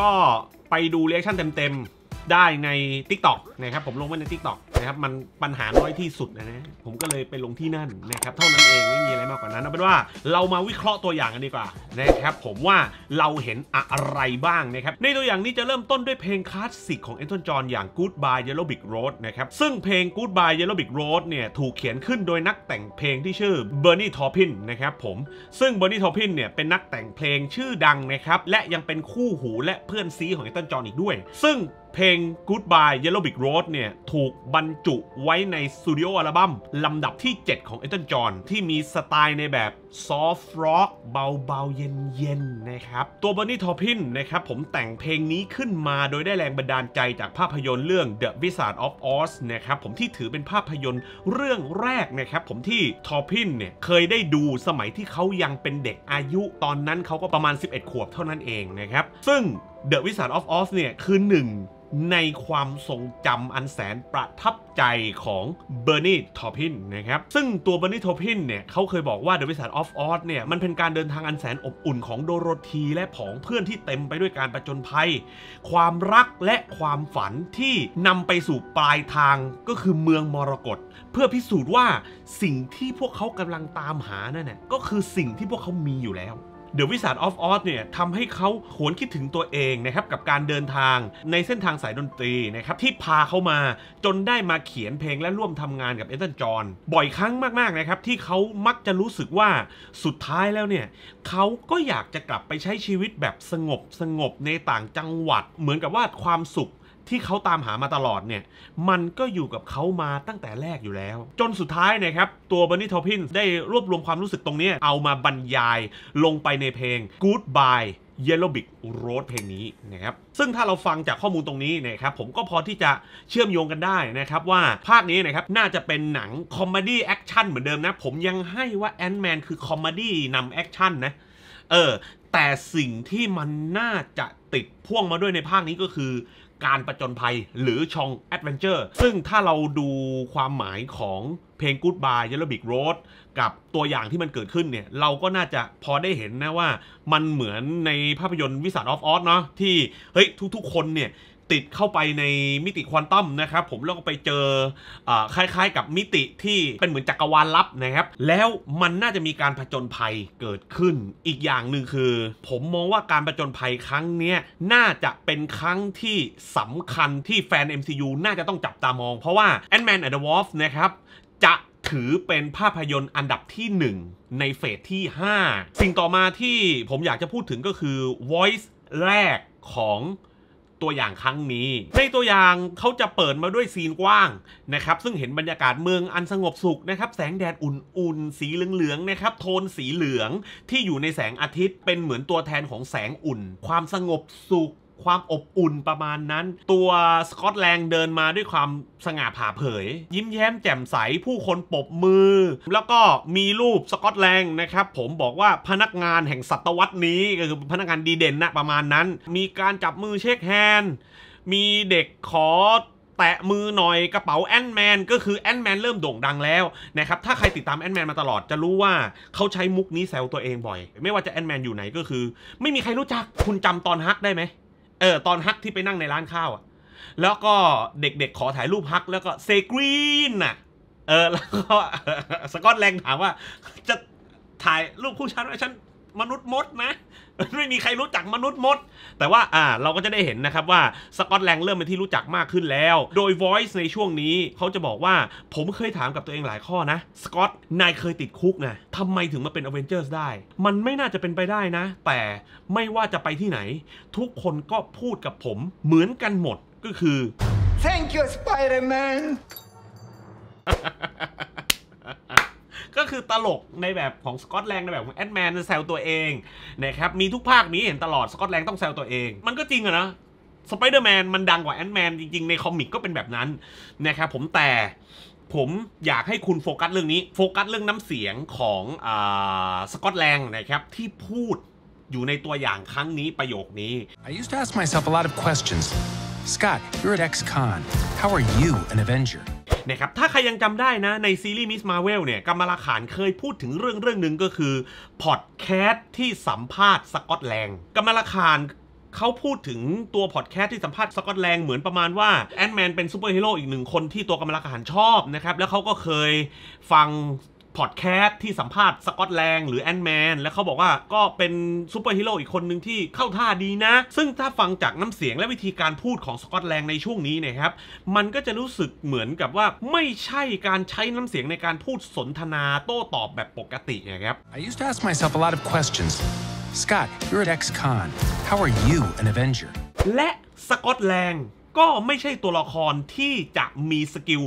ก็ไปดูเรียกชั่นเต็มๆได้ใน Tik t o อกนะครับผมลงไว้ใน Tik t o อกนะครับมันปัญหาน้อยที่สุดนะนผมก็เลยไปลงที่นั่นนะครับเท่านั้นเองไม่มีอะไรมากกว่านั้นเอาเป็นว่าเรามาวิเคราะห์ตัวอย่างกันดีกว่านะครับผมว่าเราเห็นอะไรบ้างนะครับในตัวอย่างนี้จะเริ่มต้นด้วยเพลงคลาสสิกของเอ็นทอนจอนอย่าง Goodbye Yellow Brick Road นะครับซึ่งเพลง Goodbye Yellow Brick Road เนี่ยถูกเขียนขึ้นโดยนักแต่งเพลงที่ชื่อเบอร์นี t ทอพินนะครับผมซึ่งเบอร์นี t ทอพินเนี่ยเป็นนักแต่งเพลงชื่อดังนะครับและยังเป็นคู่หูและเพื่อนซีของเอ็นทอนจอนอีกด้วย ซึ่งเพลง Goodbye Yellow Brick Road เนี่ย ถูกบรรจุไว้ในสตูดิโออัลบั้มลำดับที่ 7 ของเอเทนจอ์นที่มีสไตล์ในแบบซอฟร็อกเบาๆ เย็นๆ นะครับ ตัวบอนนี่ทอพินนะครับ ผมแต่งเพลงนี้ขึ้นมาโดยได้แรงบันดาลใจจากภาพยนตร์เรื่อง The Wizard of Oz นะครับ ผมที่ถือเป็นภาพยนตร์เรื่องแรกนะครับ ผมที่ทอพินเนี่ย เคยได้ดูสมัยที่เขายังเป็นเด็กอายุ ตอนนั้นเขาก็ประมาณ 11ขวบเท่านั้นเองนะครับซึ่ง The Wizard of Oz เนี่ยคือหนึ่งในความทรงจำอันแสนประทับใจของเบอร์นีทอพินนะครับซึ่งตัวเบอร์นีทอพินเนี่ยเขาเคยบอกว่า The Wizard of Oz เนี่ยมันเป็นการเดินทางอันแสนอบอุ่นของโดโรธีและผองเพื่อนที่เต็มไปด้วยการประจนภัย ความรักและความฝันที่นำไปสู่ปลายทางก็คือเมืองมรกตเพื่อพิสูจน์ว่าสิ่งที่พวกเขากำลังตามหา นั่นน่ะก็คือสิ่งที่พวกเขามีอยู่แล้วเดอะวิสาร์ออฟออสเนี่ยทำให้เขาหวนคิดถึงตัวเองนะครับกับการเดินทางในเส้นทางสายดนตรีนะครับที่พาเขามาจนได้มาเขียนเพลงและร่วมทำงานกับเอเตันจอนบ่อยครั้งมากๆนะครับที่เขามักจะรู้สึกว่าสุดท้ายแล้วเนี่ยเขาก็อยากจะกลับไปใช้ชีวิตแบบสงบสงบในต่างจังหวัดเหมือนกับว่าความสุขที่เขาตามหามาตลอดเนี่ย มันก็อยู่กับเขามาตั้งแต่แรกอยู่แล้ว จนสุดท้ายนะครับ ตัวบันนี่ทอพินได้รวบรวมความรู้สึกตรงนี้ เอามาบรรยายลงไปในเพลง Goodbye Yellow b i โ Road เพลงนี้นะครับ ซึ่งถ้าเราฟังจากข้อมูลตรงนี้นะครับ ผมก็พอที่จะเชื่อมโยงกันได้นะครับ ว่าภาคนี้นะครับ น่าจะเป็นหนังคอมเมดี้แอคชั่นเหมือนเดิมนะ ผมยังให้ว่าแอนด์แมนคือคอมเมดี้นำแอคชั่นนะ เออ แต่สิ่งที่มันน่าจะติดพ่วงมาด้วยในภาคนี้ก็คือการประจนภัยหรือชองแอดเวนเจอร์ซึ่งถ้าเราดูความหมายของเพลง Goodbye Yellow Brick Road กับตัวอย่างที่มันเกิดขึ้นเนี่ย เราก็น่าจะพอได้เห็นนะว่ามันเหมือนในภาพยนตร์วิสัทออฟออสเนาะที่เฮ้ยทุกๆคนเนี่ยติดเข้าไปในมิติควอนตัมนะครับ ผมแล้วก็ไปเจออคล้ายๆ กับมิติที่เป็นเหมือนจักรวาลลับนะครับ แล้วมันน่าจะมีการผจญภัยเกิดขึ้นอีกอย่างหนึ่งคือ ผมมองว่าการผจญภัยครั้งนี้น่าจะเป็นครั้งที่สำคัญที่แฟน MCU น่าจะต้องจับตามอง เพราะว่า Ant-Man and the Wasp นะครับ จะถือเป็นภาพยนตร์อันดับที่ 1 ในเฟสที่5 สิ่งต่อมาที่ผมอยากจะพูดถึงก็คือ voice แรกของตัวอย่างครั้งนี้ ในตัวอย่างเขาจะเปิดมาด้วยซีนกว้างนะครับ ซึ่งเห็นบรรยากาศเมืองอันสงบสุขนะครับแสงแดดอุ่น ๆ สีเหลือง ๆ นะครับ โทนสีเหลืองที่อยู่ในแสงอาทิตย์เป็นเหมือนตัวแทนของแสงอุ่น ความสงบสุขความอบอุ่นประมาณนั้น ตัวสกอตแลนด์เดินมาด้วยความสง่าผ่าเผยยิ้มแย้มแจ่มใสผู้คนปบมือ แล้วก็มีรูปสกอตแลนด์นะครับ ผมบอกว่าพนักงานแห่งศตวรรษนี้ ก็คือพนักงานดีเด่นนะประมาณนั้น มีการจับมือเช็คแฮนด์มีเด็กขอ แตะมือหน่อยกระเป๋าแอนแมนก็คือแอนแมนเริ่มโด่งดังแล้วนะครับถ้าใครติดตามแอนแมนมาตลอดจะรู้ว่าเขาใช้มุกนี้แซวตัวเองบ่อยไม่ว่าจะแอนแมนอยู่ไหนก็คือ ไม่มีใครรู้จักคุณจำตอนฮักได้ไหมเออ ตอนฮักที่ไปนั่งในร้านข้าวอะแล้วก็เด็กๆขอถ่ายรูปฮักแล้วก็เซกรีนน่ะเออ แล้วก็ สกอตแลงถามว่า จะถ่ายรูปคู่ฉันไหมฉันมนุษย์มดนะ ไม่มีใครรู้จักมนุษย์มด แต่ว่าอ่าเราก็จะได้เห็นนะครับว่า สกอตแลนด์เริ่มเป็นที่รู้จักมากขึ้นแล้ว โดย Voice ในช่วงนี้เขาจะบอกว่าผมเคยถามกับตัวเองหลายข้อนะ สกอตนายเคยติดคุกนะทำไมถึงมาเป็นอเวนเจอร์สได้ มันไม่น่าจะเป็นไปได้นะ แต่ไม่ว่าจะไปที่ไหน ทุกคนก็พูดกับผมเหมือนกันหมดก็คือ Thank you Spider-Man ก็คือตลกในแบบของสกอตแลนด์ในแบบของแอดแมนแซวตัวเอง นะครับ มีทุกภาคมีเห็นตลอดสกอตแลนด์ต้องแซวตัวเอง มันก็จริงอะนะสไปเดอร์แมนมันดังกว่าแอนด์แมนจริงๆ ในคอมิกก็เป็นแบบนั้น นะครับ ผมแต่ผมอยากให้คุณโฟกัสเรื่องนี้ โฟกัสเรื่องน้ำเสียงของอสกอตแลนด์นะครับ ที่พูดอยู่ในตัวอย่างครั้งนี้ประโยคนี้ I used to ask myself a lot of questions Scott you're a t x c o n how are you an Avenger นะครับ ถ้าใครยังจำได้นะ ในซีรีส์มิสมาเวลเนี่ยกัมลาขานเคยพูดถึงเรื่องเรื่องหนึ่งก็คือพอดแคสต์ที่สัมภาษณ์สกอตแลนด์กัมลาขานเขาพูดถึงตัวพอดแคสต์ที่สัมภาษณ์สกอตแลนด์เหมือนประมาณว่าแอนด์แมนเป็นซูเปอร์ฮีโร่อีกหนึ่งคนที่ตัวกัมลาขานชอบนะครับ แล้วเขาก็เคยฟังพอดแคสต์ที่สัมภาษณ์สกอตแลงหรือแอนด์แมนแล้วเขาบอกว่าก็เป็นซูเปอร์ฮีโร่อีกคนหนึ่งที่เข้าท่าดีนะ ซึ่งถ้าฟังจากน้ำเสียงและวิธีการพูดของสกอตแลงในช่วงนี้นะครับ มันก็จะรู้สึกเหมือนกับว่าไม่ใช่การใช้น้ำเสียงในการพูดสนทนาโต้ตอบแบบปกตินะครับ I used to ask myself a lot of questions Scott you're at ex-con how are you an Avenger และสกอตแลงก็ไม่ใช่ตัวละครที่จะมีสกิล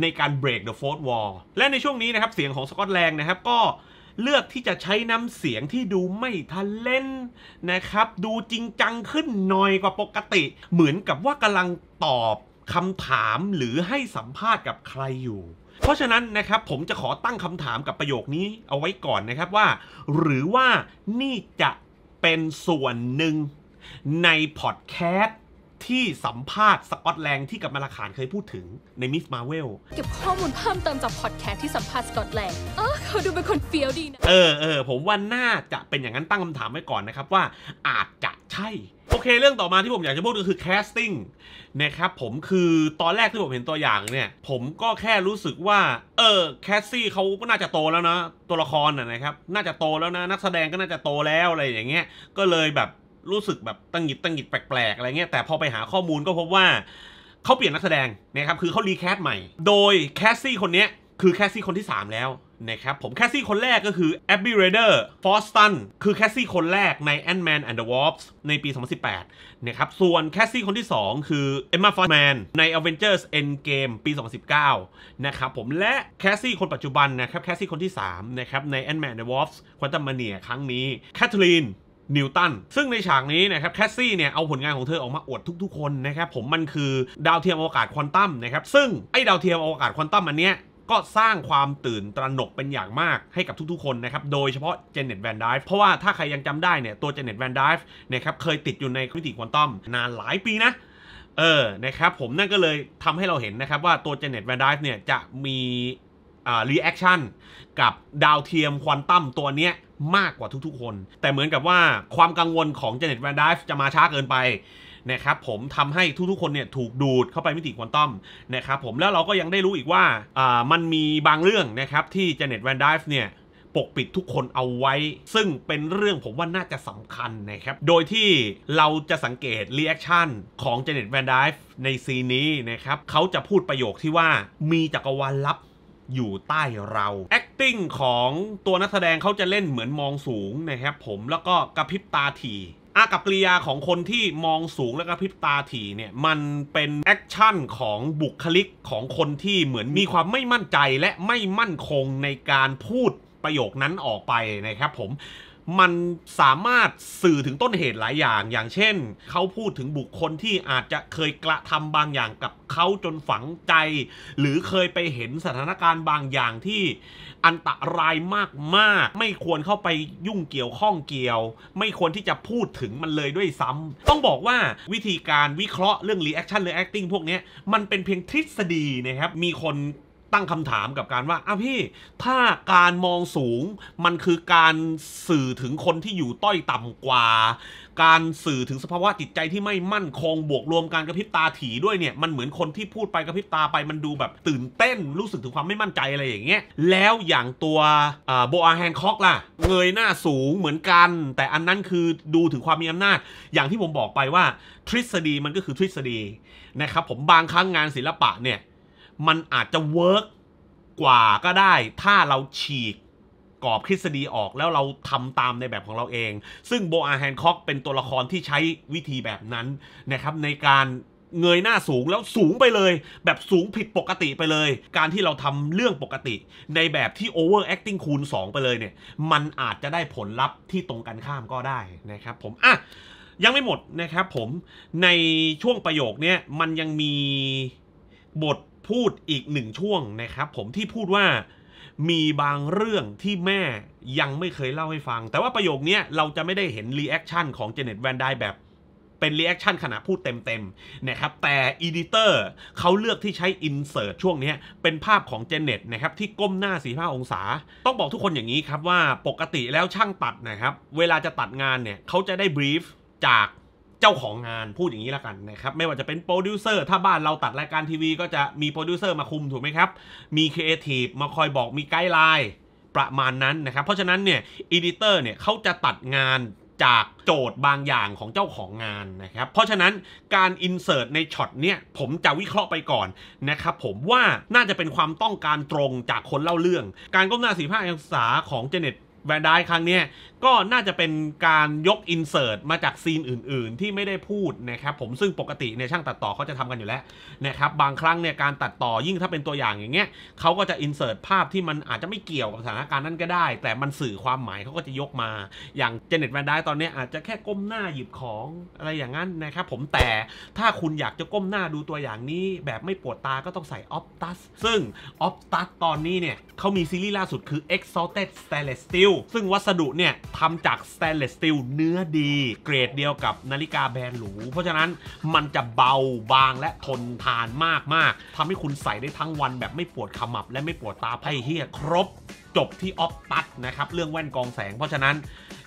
ในการ break the fourth wall และในช่วงนี้นะครับเสียงของสกอตแลนด์นะครับก็เลือกที่จะใช้น้ำเสียงที่ดูไม่ทันเล่นนะครับ ดูจริงจังขึ้นหน่อยกว่าปกติ เหมือนกับว่ากำลังตอบคำถามหรือให้สัมภาษณ์กับใครอยู่ เพราะฉะนั้นนะครับ ผมจะขอตั้งคำถามกับประโยคนี้เอาไว้ก่อนนะครับว่า หรือว่านี่จะเป็นส่วนหนึ่ง ในพอดแคสที่สัมภาษณ์สกอตแลนด์ที่กับมาลาคารเคยพูดถึงในมิสมาเวลเก็บข้อมูลเพิ่มเติมจากพอดแคสต์ที่สัมภาษณ์สกอตแลนด์เออ เขาดูเป็นคนเฟี้ยวดีนะ เออเออผมว่าน่าจะเป็นอย่างนั้นตั้งคำถามไว้ก่อนนะครับว่า อาจจะใช่ โอเคเรื่องต่อมาที่ผมอยากจะพูดก็คือแคสติ้งนะครับ ผมคือ ตอนแรกที่ผมเห็นตัวอย่างเนี่ยผมก็แค่รู้สึกว่าเออแคสซี่เขาก็น่าจะโตแล้วนะตัวละครนะครับน่าจะโตแล้วนะนักแสดงก็น่าจะโตแล้วอะไรอย่างเงี้ยก็เลยแบบรู้สึกแบบตั้งหิดตั้งหิดแปลกๆอะไรเงี้ยแต่พอไปหาข้อมูลก็พบว่าเขาเปลี่ยนนักแสดงนะครับ คือเขารีแคสใหม่ โดยแคสซี่คนนี้คือแคสซี่คนที่ 3 แล้ว นะครับ ผมแคสซี่คนแรกก็คือแอบบี้เรเดอร์ฟอสตันคือแคสซี่คนแรกใน Ant-Man and the w a ส p ในปี 2018 นะครับ ส่วนแคสซี่คนที่ 2 คืออ็มมาฟอสแมนใน Avengers Endgame ปี 2019 นะครับผมและแคสซี่คนปัจจุบันนะครับแคสซี่คนที่3นะครับใน Ant-Man and the w a s ควอนตัมมาเนียครั้งนี้แคทเธอรีนนิวตัน ซึ่งในฉากนี้นะครับแคสซี่เนี่ยเอาผลงานของเธอออกมาอวดทุก ๆคนนะครับผมมันคือดาวเทียมอวกาศควอนตัมนะครับซึ่ง ไอ้ดาวเทียมอวกาศควอนตัมอันเนี้ย ก็สร้างความตื่นตระหนกเป็นอย่างมากให้กับทุกๆ คนนะครับโดยเฉพาะเจเน็ตแวนดิฟเพราะว่าถ้าใครยังจำได้เนี่ยตัวเจเน็ตแวนดิฟนี่ยครับเคยติดอยู่ในวิธีควอนตัมนานหลายปีนะเออนะครับผมนั่นก็เลยทำให้เราเห็นนะครับว่าตัวเจเน็ตแวนดิฟเนี่ยจะมีรีแอคชั่นกับดาวเทียมควอนตัมตัวเนี้ย มากกว่าทุกๆ คน แต่เหมือนกับว่าความกังวลของเจเน็ตแวนดิฟจะมาช้าเกินไปนะครับผมทำให้ทุกๆ คนเนี่ยถูกดูดเข้าไปมิติควอนตัมนะครับผมแล้วเราก็ยังได้รู้อีกว่าอ่ามันมีบางเรื่องนะครับที่เจเน็ตแวนดิฟเนี่ยปกปิดทุกคนเอาไว้ ซึ่งเป็นเรื่องผมว่าน่าจะสำคัญนะครับโดยที่เราจะสังเกตรีแอคชั่นของเจเน็ตแวนดิฟในซีนี้นะครับเขาจะพูดประโยคที่ว่ามีจักรวาลลับอยู่ใต้เรา acting ของตัวนักแสดงเขาจะเล่นเหมือนมองสูงนะครับผมแล้วก็กระพริบตาถี่อากับกริยาของคนที่มองสูงและกระพริบตาถี่เนี่ยมันเป็นแอคชั่นของบุคลิกของคนที่เหมือนมีความไม่มั่นใจและไม่มั่นคงในการพูดประโยคนั้นออกไปนะครับผมมันสามารถสื่อถึงต้นเหตุหลายอย่าง อย่างเช่น เขาพูดถึงบุคคลที่อาจจะเคยกระทำบางอย่างกับเขาจนฝังใจ หรือเคยไปเห็นสถานการณ์บางอย่างที่อันตรายมากๆ ไม่ควรเข้าไปยุ่งเกี่ยวข้องเกี่ยว ไม่ควรที่จะพูดถึงมันเลยด้วยซ้ำ ต้องบอกว่าวิธีการวิเคราะห์เรื่องรีแอคชั่นหรืออคติ้งพวกนี้มันเป็นเพียงทฤษฎีนะครับมีคนตั้งคำถามกับการว่า อ้าพี่ถ้าการมองสูงมันคือการสื่อถึงคนที่อยู่ต้อยต่ำกว่า การสื่อถึงสภาวะจิตใจที่ไม่มั่น คงบวกรวมการกระพริบตาถี่ด้วยเนี่ยมันเหมือนคนที่พูดไปกระพริบตาไปมันดูแบบตื่นเต้นรู้สึกถึงความไม่มั่นใจอะไรอย่างเงี้ยแล้วอย่างตัวโบอาแฮนคอกล่ะเงยหน้าสูงเหมือนกัน แต่อันนั้นคือดูถึงความมีอำนาจ อย่างที่ผมบอกไปว่าทฤษฎีมันก็คือทฤษฎีนะครับผมบางครั้งงานศิลปะเนี่ยมันอาจจะเวิร์กกว่าก็ได้ ถ้าเราฉีกกรอบทฤษฎีออกแล้วเราทำตามในแบบของเราเอง ซึ่งโบอาแฮนคอกเป็นตัวละครที่ใช้วิธีแบบนั้นนะครับในการเงยหน้าสูงแล้วสูงไปเลย แบบสูงผิดปกติไปเลย การที่เราทำเรื่องปกติ ในแบบที่โอเวอร์แอคติ้งคูณ 2 ไปเลยเนี่ย มันอาจจะได้ผลลัพธ์ที่ตรงกันข้ามก็ได้นะครับผมอ่ะ ยังไม่หมดนะครับผมในช่วงประโยคนี้มันยังมีบทพูดอีกหนึ่งช่วงนะครับ ผมที่พูดว่ามีบางเรื่องที่แม่ยังไม่เคยเล่าให้ฟัง แต่ว่าประโยคนี้เราจะไม่ได้เห็นรีแอคชั่นของเจเน็ตแวนไดแบบ เป็นรีแอคชั่นขณะพูดเต็มๆนะครับแต่อีดิเตอร์เขาเลือกที่ใช้อินเสิร์ตช่วงนี้เป็นภาพของเจเน็ตนะครับที่ก้มหน้าสีผ้าองศา ต้องบอกทุกคนอย่างนี้ครับว่าปกติแล้วช่างตัดนะครับ เวลาจะตัดงานเนี่ยเขาจะได้บรีฟจากเจ้าของงานพูดอย่างนี้ละกันนะครับไม่ว่าจะเป็นโปรดิวเซอร์ถ้าบ้านเราตัดรายการทีวีก็จะมีโปรดิวเซอร์มาคุมถูกไหมครับ มีครีเอทีฟมาคอยบอกมีไกด์ไลน์ ประมาณนั้นนะครับเพราะฉะนั้นเนี่ยอีดิเตอร์เนี่ยเขาจะตัดงานจากโจทย์บางอย่างของเจ้าของงานนะครับเพราะฉะนั้นการอินเสิร์ตในช็อตเนี่ยผมจะวิเคราะห์ไปก่อน นะครับผมว่าน่าจะเป็นความต้องการตรงจากคนเล่าเรื่อง การก้มหน้าสีผ้าองศาของเจเน็ตแวนายครั้งนี้ก็น่าจะเป็นการยกอินเสิร์ตมาจากซีนอื่น ๆ ที่ไม่ได้พูดนะครับผมซึ่งปกติในช่างตัดต่อเขาจะทำกันอยู่แล้วนะครับบางครั้งเนี่ยการตัดต่อยิ่งถ้าเป็นตัวอย่างอย่างเงี้ยเขาก็จะอินเสิร์ตภาพที่มันอาจจะไม่เกี่ยวกับสถานการณ์นั้นก็ได้ แต่มันสื่อความหมายเขาก็จะยกมา อย่างเจเน็ตแวนดายตอนนี้อาจจะแค่ก้มหน้าหยิบของอะไรอย่างนั้นนะครับผมแต่ถ้าคุณอยากจะก้มหน้าดูตัวอย่างนี้ แบบไม่ปวดตาก็ต้องใส่ออฟตัสซึ่งออฟตัสตอนนี้เนี่ยเขามีซีรีส์ล่าสุดคือ Exalted Stainless Steel ซึ่งวัสดุเนี่ยทำจากสแตนเลสสตีลเนื้อดี เกรดเดียวกับนาฬิกาแบรนด์หรูเพราะฉะนั้นมันจะเบาบางและทนทานมากๆทำให้คุณใส่ได้ทั้งวันแบบไม่ปวดขมับ และไม่ปวดตาไพ่เฮียครบจบที่ออฟตัดนะครับ เรื่องแว่นกองแสงเพราะฉะนั้น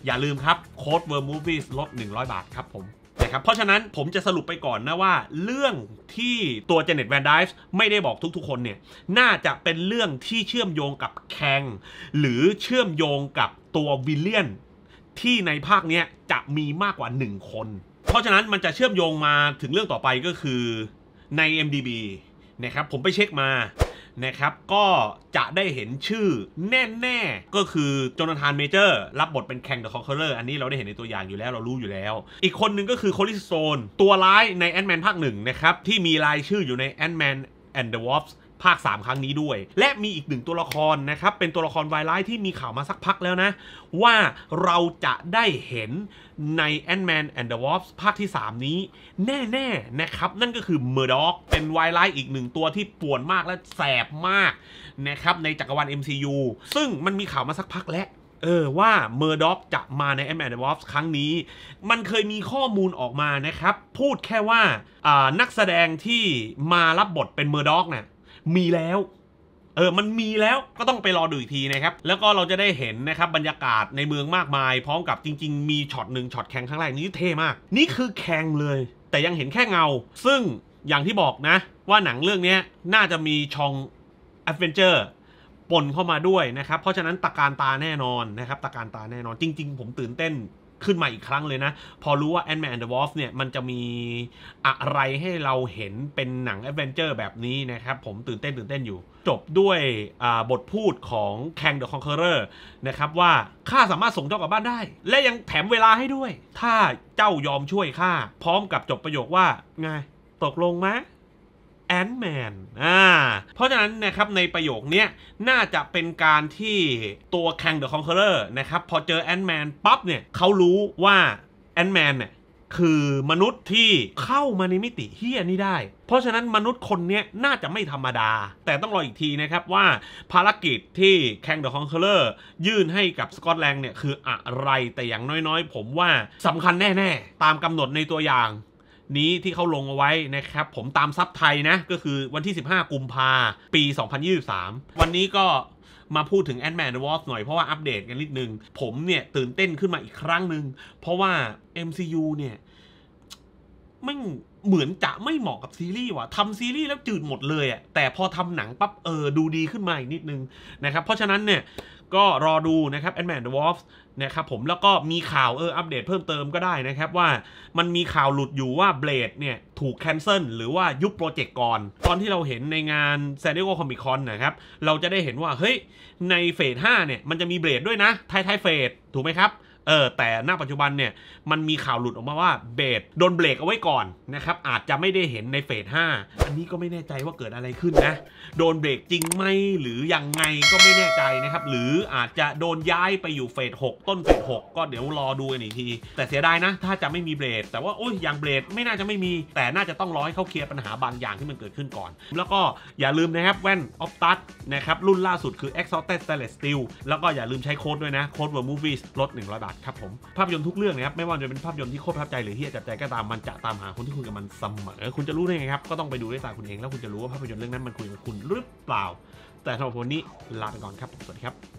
อย่าลืมครับโค้ดเวอร์มูฟวีสลด 100 บาทครับผมนะครับ เพราะฉะนั้นผมจะสรุปไปก่อนนะว่า เรื่องที่ตัวเจเน็ตแวนดิฟไม่ได้บอกทุกๆ คนเนี่ย น่าจะเป็นเรื่องที่เชื่อมโยงกับแคงหรือเชื่อมโยงกับตัววิลเลียนที่ในภาคนี้จะมีมากกว่า 1 คน เพราะฉะนั้นมันจะเชื่อมโยงมาถึงเรื่องต่อไปก็คือใน MDB นะครับผมไปเช็คมานะครับ ก็จะได้เห็นชื่อแน่ๆ ก็คือโจนาธานเมเจอร์รับบทเป็นแขงเดอะคอนเคอร์เรอร์อันนี้เราได้เห็นในตัวอย่างอยู่แล้วเรารู้อยู่แล้ว อีกคนหนึ่งก็คือโคลิสโซนตัวร้ายในแอนด์แมนภาคหนึ่งนะครับ ที่มีรายชื่ออยู่ในแอนด์แมนแอนด์เดอะวอฟส์ภาค 3 ครั้งนี้ด้วย และมีอีกหนึ่งตัวละครนะครับ เป็นตัวละครวายร้ายที่มีข่าวมาสักพักแล้วนะ ว่าเราจะได้เห็นใน Ant-Man and the Wasp ภาคที่ 3 นี้ แน่ ๆนะครับ นั่นก็คือเมอร์ด็อก เป็นวายร้ายอีกหนึ่งตัวที่ป่วนมากและแสบมากนะครับในจักรวาล MCU ซึ่งมันมีข่าวมาสักพักแล้ว เออว่าเมอร์ด็อกจะมาในแอนแมอด์วอฟครั้งนี้ มันเคยมีข้อมูลออกมานะครับ พูดแค่ว่านักแสดงที่มารับบทเป็นเมอร์ด็อกเนี่ยมีแล้ว เออ มันมีแล้ว ก็ต้องไปรอดูอีกทีนะครับ แล้วก็เราจะได้เห็นนะครับบรรยากาศในเมืองมากมาย พร้อมกับจริงๆมีช็อตหนึ่งช็อตแข่งครั้งแรกนี้เท่มาก นี่คือแข่งเลย แต่ยังเห็นแค่เงา ซึ่งอย่างที่บอกนะ ว่าหนังเรื่องนี้น่าจะมีชองแอดเวนเจอร์ปนเข้ามาด้วยนะครับ เพราะฉะนั้นตะการตาแน่นอนนะครับตะการตาแน่นอนจริง ๆผมตื่นเต้นขึ้นมาอีกครั้งเลยนะ พอรู้ว่า Ant Man and the w o l f เนี่ย มันจะมีอะไรให้เราเห็นเป็นหนังแอดเวนเจอร์แบบนี้นะครับ ผมตื่นเต้นตื่นเต้น อยู่ จบด้วยบทพูดของแค n เดอ e คอน q ค e ร์เรอร์นะครับว่าข้าสามารถส่งเจ้ากลับบ้านได้ และยังแถมเวลาให้ด้วย ถ้าเจ้ายอมช่วยข้าพร้อมกับจบประโยคว่าไงตกลงไหมแอนด์แมนอ่าเพราะฉะนั้นนะครับในประโยคนี้น่าจะเป็นการที่ตัวแคงเดอะคอนเคอร์นะครับพอเจอแอนด์แมนปั๊บเนี่ยเขารู้ว่าแอนด์แมนเนี่ยคือมนุษย์ที่เข้ามาในมิติเฮี้ยนี่ได้ เพราะฉะนั้นมนุษย์คนนี้น่าจะไม่ธรรมดา แต่ต้องรออีกทีนะครับ ว่าภารกิจที่แคงเดอะคอนเคลอร์ยื่นให้กับ สกอตแลนด์เนี่ยคืออะไรแต่อย่างน้อยๆผมว่าสำคัญแน่ ๆ ตามกำหนดในตัวอย่างนี้ที่เขาลงเอาไว้นะครับ ผมตามซับไทยนะ ก็คือวันที่ 15 กุมภาปี 2023 วันนี้ก็มาพูดถึง Ant Man and Wasp หน่อย เพราะว่าอัปเดตกันนิดนึง ผมเนี่ย ตื่นเต้นขึ้นมาอีกครั้งหนึ่งเพราะว่า MCU เนี่ยไม่เหมือนจะไม่เหมาะกับซีรีส์ว่ะทำซีรีส์แล้วจืดหมดเลยอ่ะแต่พอทำหนังปั๊บ เออดูดีขึ้นมาอีกนิดนึงนะครับเพราะฉะนั้นเนี่ยก็รอดูนะครับ Ant Man and Wasp นะครับผมแล้วก็มีข่าวเอออัปเดตเพิ่มเติมก็ได้นะครับว่ามันมีข่าวหลุดอยู่ว่าเบลดเนี่ยถูกแคนเซิลหรือว่ายุบโปรเจกต์ก่อน ตอนที่เราเห็นในงานแซนดิโกคอมิคอนนะครับ เราจะได้เห็นว่า เฮ้ย ในเฟส5เนี่ยมันจะมีเบลดด้วยนะไทยาทยเฟสถูกไหมครับเออแต่ณปัจจุบันเนี่ยมันมีข่าวหลุดออกมาว่าเบสโดนเบรกเอาไว้ก่อนนะครับอาจจะไม่ได้เห็นในเฟส5อันนี้ก็ไม่แน่ใจว่าเกิดอะไรขึ้นนะ โดนเบรกจริงไหมหรือยังไงก็ไม่แน่ใจนะครับ หรืออาจจะโดนย้ายไปอยู่เฟส6ต้นเฟส6ก็เดี๋ยวรอดูกันอีกที แต่เสียดายนะถ้าจะไม่มีเบรกแต่ว่าโอ้ยอย่างเบรกไม่น่าจะไม่มี แต่น่าจะต้องรอให้เขาเคลียร์ปัญหาบางอย่างที่มันเกิดขึ้นก่อน แล้วก็อย่าลืมนะครับแว่นออฟตัสนะครับรุ่นล่าสุดคือ Exalted Stainless Steel แล้วก็อย่าลืมใช้โค้ดด้วยนะโค้ด w o r m o v i e s ลด100บาทครับผมภาพยนตร์ทุกเรื่องนะครับไม่ว่าจะเป็นภาพยนตร์ที่โคตรประทับใจหรือที่อาจจะใจก็ตามมันจะตามหาคนที่คุยกับมันเสมอคุณจะรู้ได้ไงครับก็ต้องไปดูด้วยตาคุณเอง แล้วคุณจะรู้ว่าภาพยนตร์เรื่องนั้นมันคุยกับคุณหรือเปล่า แต่สำหรับวันนี้ลาไปก่อนครับ สวัสดีครับ